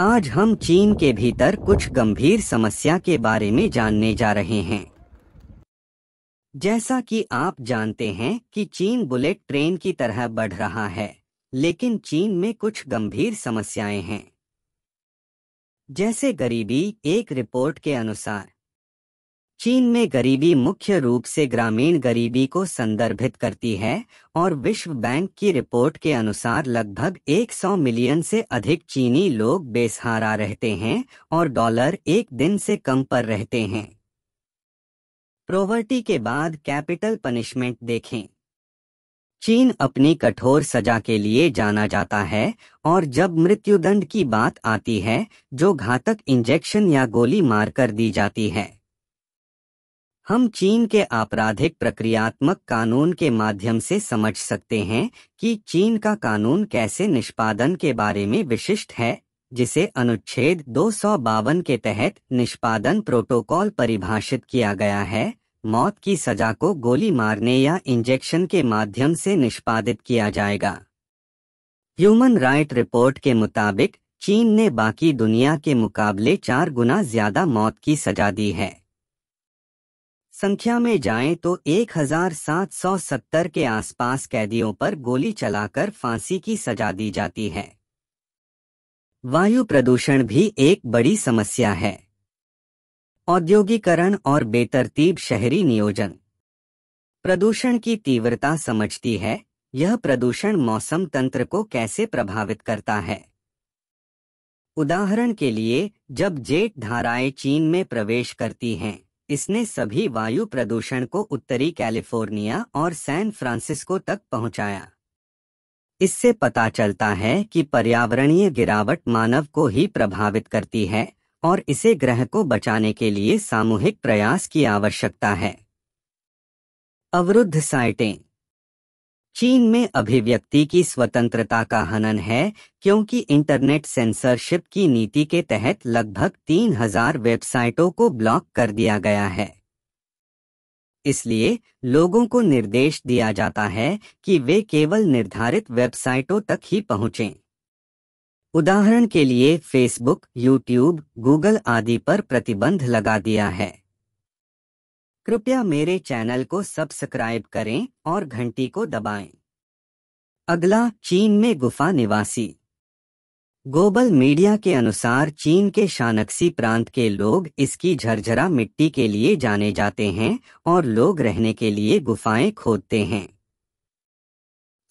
आज हम चीन के भीतर कुछ गंभीर समस्या के बारे में जानने जा रहे हैं जैसा कि आप जानते हैं कि चीन बुलेट ट्रेन की तरह बढ़ रहा है लेकिन चीन में कुछ गंभीर समस्याएं हैं जैसे गरीबी एक रिपोर्ट के अनुसार चीन में गरीबी मुख्य रूप से ग्रामीण गरीबी को संदर्भित करती है और विश्व बैंक की रिपोर्ट के अनुसार लगभग 100 मिलियन से अधिक चीनी लोग बेसहारा रहते हैं और डॉलर एक दिन से कम पर रहते हैं प्रोवर्टी के बाद कैपिटल पनिशमेंट देखें चीन अपनी कठोर सजा के लिए जाना जाता है और जब मृत्युदंड की बात आती है जो घातक इंजेक्शन या गोली मारकर दी जाती है हम चीन के आपराधिक प्रक्रियात्मक कानून के माध्यम से समझ सकते हैं कि चीन का कानून कैसे निष्पादन के बारे में विशिष्ट है जिसे अनुच्छेद दो के तहत निष्पादन प्रोटोकॉल परिभाषित किया गया है मौत की सजा को गोली मारने या इंजेक्शन के माध्यम से निष्पादित किया जाएगा ह्यूमन राइट रिपोर्ट के मुताबिक चीन ने बाकी दुनिया के मुकाबले चार गुना ज्यादा मौत की सजा दी है संख्या में जाएं तो 1770 के आसपास कैदियों पर गोली चलाकर फांसी की सजा दी जाती है वायु प्रदूषण भी एक बड़ी समस्या है औद्योगिकरण और बेतरतीब शहरी नियोजन प्रदूषण की तीव्रता समझती है यह प्रदूषण मौसम तंत्र को कैसे प्रभावित करता है उदाहरण के लिए जब जेट धाराएं चीन में प्रवेश करती हैं इसने सभी वायु प्रदूषण को उत्तरी कैलिफोर्निया और सैन फ्रांसिस्को तक पहुंचाया इससे पता चलता है कि पर्यावरणीय गिरावट मानव को ही प्रभावित करती है और इसे ग्रह को बचाने के लिए सामूहिक प्रयास की आवश्यकता है अवरुद्ध साइटें चीन में अभिव्यक्ति की स्वतंत्रता का हनन है क्योंकि इंटरनेट सेंसरशिप की नीति के तहत लगभग 3000 वेबसाइटों को ब्लॉक कर दिया गया है इसलिए लोगों को निर्देश दिया जाता है कि वे केवल निर्धारित वेबसाइटों तक ही पहुंचें। उदाहरण के लिए फेसबुक यूट्यूब गूगल आदि पर प्रतिबंध लगा दिया है कृपया मेरे चैनल को सब्सक्राइब करें और घंटी को दबाएं। अगला चीन में गुफा निवासी ग्लोबल मीडिया के अनुसार चीन के शानक्सी प्रांत के लोग इसकी झरझरा मिट्टी के लिए जाने जाते हैं और लोग रहने के लिए गुफाएं खोदते हैं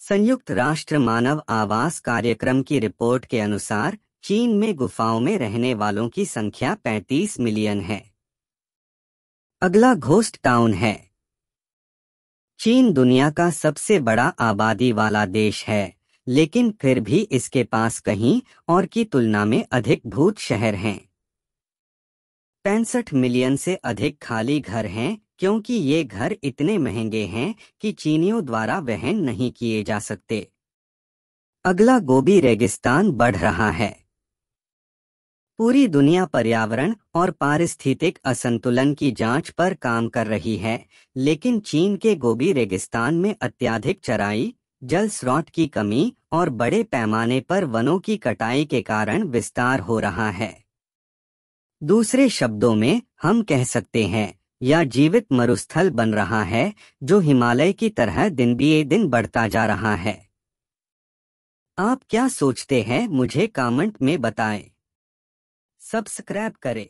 संयुक्त राष्ट्र मानव आवास कार्यक्रम की रिपोर्ट के अनुसार चीन में गुफाओं में रहने वालों की संख्या 35 मिलियन है अगला घोस्ट टाउन है चीन दुनिया का सबसे बड़ा आबादी वाला देश है लेकिन फिर भी इसके पास कहीं और की तुलना में अधिक भूत शहर हैं पैंसठ मिलियन से अधिक खाली घर हैं क्योंकि ये घर इतने महंगे हैं कि चीनियों द्वारा वहन नहीं किए जा सकते अगला गोबी रेगिस्तान बढ़ रहा है पूरी दुनिया पर्यावरण और पारिस्थितिक असंतुलन की जांच पर काम कर रही है लेकिन चीन के गोबी रेगिस्तान में अत्याधिक चराई जल स्रोत की कमी और बड़े पैमाने पर वनों की कटाई के कारण विस्तार हो रहा है दूसरे शब्दों में हम कह सकते हैं या जीवित मरुस्थल बन रहा है जो हिमालय की तरह दिन बी दिन बढ़ता जा रहा है आप क्या सोचते हैं मुझे कमेंट में बताएं। सब्सक्राइब करें